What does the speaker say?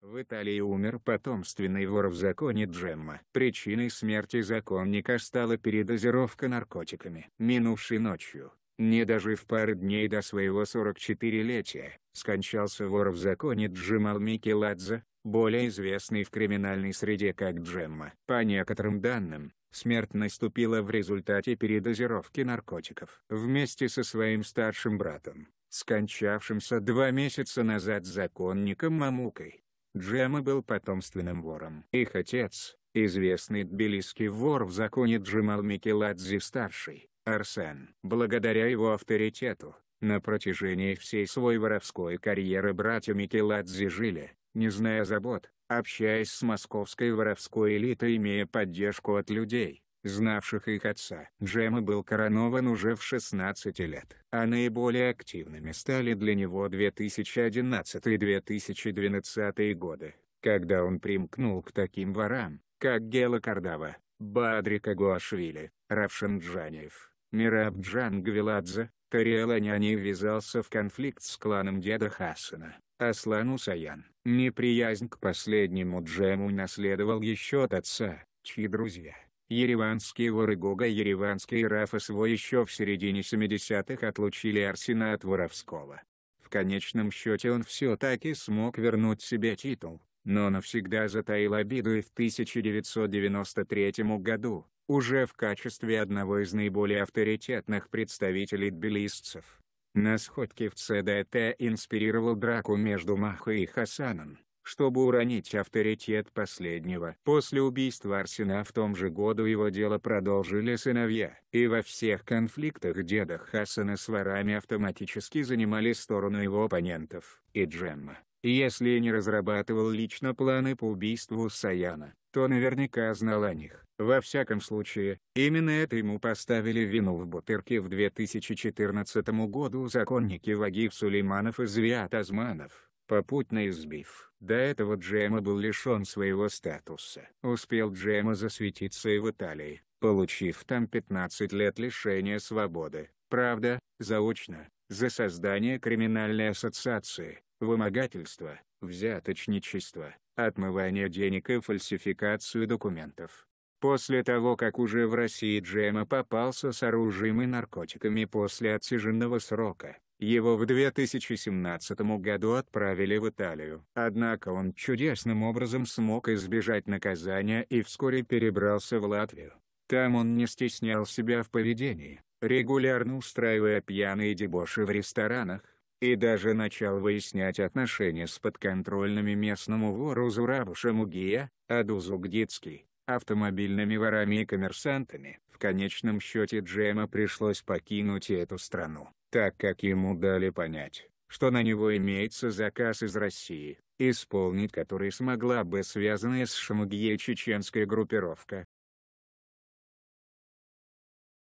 В Италии умер потомственный вор в законе Джемма. Причиной смерти законника стала передозировка наркотиками. Минувшей ночью, не дожив пары дней до своего 44-летия, скончался вор в законе Джимал Микеладзе, более известный в криминальной среде как Джемма. По некоторым данным, смерть наступила в результате передозировки наркотиков. Вместе со своим старшим братом, скончавшимся два месяца назад законником Мамукой, Джема был потомственным вором. Их отец, известный тбилисский вор в законе Джемал Микеладзе-старший, Арсен. Благодаря его авторитету, на протяжении всей своей воровской карьеры братья Микеладзе жили, не зная забот, общаясь с московской воровской элитой имея поддержку от людей, знавших их отца. Джема был коронован уже в 16 лет, а наиболее активными стали для него 2011-2012 годы, когда он примкнул к таким ворам, как Гела Кардава, Бадрика Гуашвили, Равшин Джаниев, Мираб Джан Гвиладзе, Тариэл ввязался в конфликт с кланом деда Хасана, Аслан Усаян. Неприязнь к последнему Джему наследовал еще от отца, чьи друзья Ереванские воры Гога и Рафа свой еще в середине 70-х отлучили Арсена от воровского. В конечном счете он все-таки смог вернуть себе титул, но навсегда затаил обиду и в 1993 году, уже в качестве одного из наиболее авторитетных представителей тбилисцев. На сходке в ЦДТ инспирировал драку между Махой и Хасаном чтобы уронить авторитет последнего. После убийства Арсена в том же году его дело продолжили сыновья, и во всех конфликтах деда Хасана с ворами автоматически занимали сторону его оппонентов, и Джемма. Если не разрабатывал лично планы по убийству Саяна, то наверняка знал о них. Во всяком случае, именно это ему поставили вину в Бутырке в 2014 году законники Вагив Сулейманов и Звиат Азманов попутно избив. До этого Джема был лишен своего статуса. Успел Джема засветиться и в Италии, получив там 15 лет лишения свободы. Правда, заочно, за создание криминальной ассоциации, вымогательство, взяточничество, отмывание денег и фальсификацию документов. После того, как уже в России Джема попался с оружием и наркотиками после отсиженного срока, его в 2017 году отправили в Италию. Однако он чудесным образом смог избежать наказания и вскоре перебрался в Латвию. Там он не стеснял себя в поведении, регулярно устраивая пьяные дебоши в ресторанах, и даже начал выяснять отношения с подконтрольными местному вору Зурабу Шамугия, Адузу Гдицкий, автомобильными ворами и коммерсантами. В конечном счете Джема пришлось покинуть эту страну так как ему дали понять, что на него имеется заказ из России, исполнить который смогла бы связанная с Шамгье чеченская группировка,